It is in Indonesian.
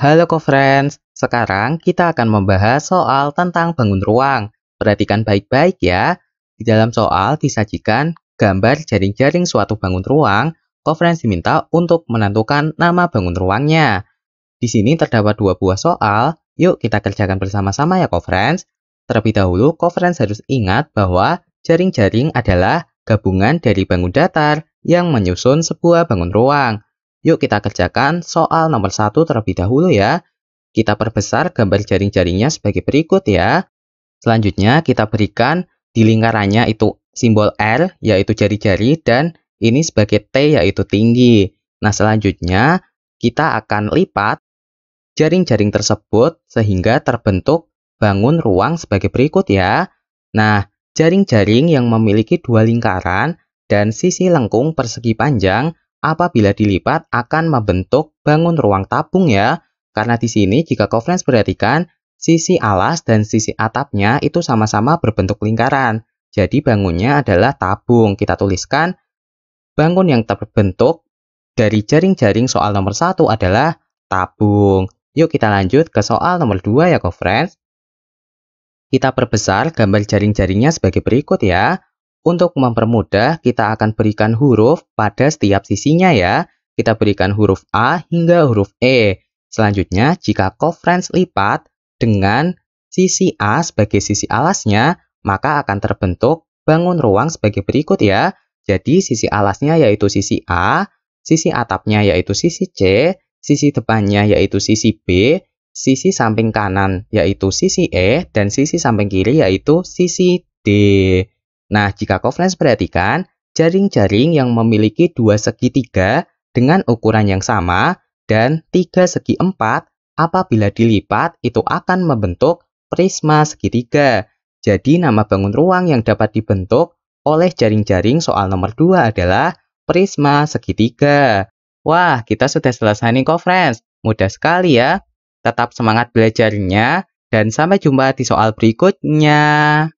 Halo co-friends, sekarang kita akan membahas soal tentang bangun ruang. Perhatikan baik-baik ya. Di dalam soal disajikan gambar jaring-jaring suatu bangun ruang, co-friends diminta untuk menentukan nama bangun ruangnya. Di sini terdapat dua buah soal, yuk kita kerjakan bersama-sama ya co-friends. Terlebih dahulu, co-friends harus ingat bahwa jaring-jaring adalah gabungan dari bangun datar yang menyusun sebuah bangun ruang. Yuk kita kerjakan soal nomor 1 terlebih dahulu ya. Kita perbesar gambar jaring-jaringnya sebagai berikut ya. Selanjutnya kita berikan di lingkarannya itu simbol R yaitu jari-jari dan ini sebagai T yaitu tinggi. Nah selanjutnya kita akan lipat jaring-jaring tersebut sehingga terbentuk bangun ruang sebagai berikut ya. Nah jaring-jaring yang memiliki dua lingkaran dan sisi lengkung persegi panjang apabila dilipat akan membentuk bangun ruang tabung ya. Karena di sini jika conference perhatikan, sisi alas dan sisi atapnya itu sama-sama berbentuk lingkaran. Jadi bangunnya adalah tabung. Kita tuliskan bangun yang terbentuk dari jaring-jaring soal nomor satu adalah tabung. Yuk kita lanjut ke soal nomor 2 ya, co Kita perbesar gambar jaring-jaringnya sebagai berikut ya. Untuk mempermudah, kita akan berikan huruf pada setiap sisinya ya. Kita berikan huruf A hingga huruf E. Selanjutnya, jika conference lipat dengan sisi A sebagai sisi alasnya, maka akan terbentuk bangun ruang sebagai berikut ya. Jadi sisi alasnya yaitu sisi A, sisi atapnya yaitu sisi C, sisi depannya yaitu sisi B, sisi samping kanan yaitu sisi E, dan sisi samping kiri yaitu sisi D. Nah, jika Koflens perhatikan, jaring-jaring yang memiliki dua segitiga dengan ukuran yang sama dan tiga segi empat apabila dilipat itu akan membentuk prisma segitiga. Jadi nama bangun ruang yang dapat dibentuk oleh jaring-jaring soal nomor 2 adalah prisma segitiga. Wah, kita sudah selesai nih kok Mudah sekali ya. Tetap semangat belajarnya dan sampai jumpa di soal berikutnya.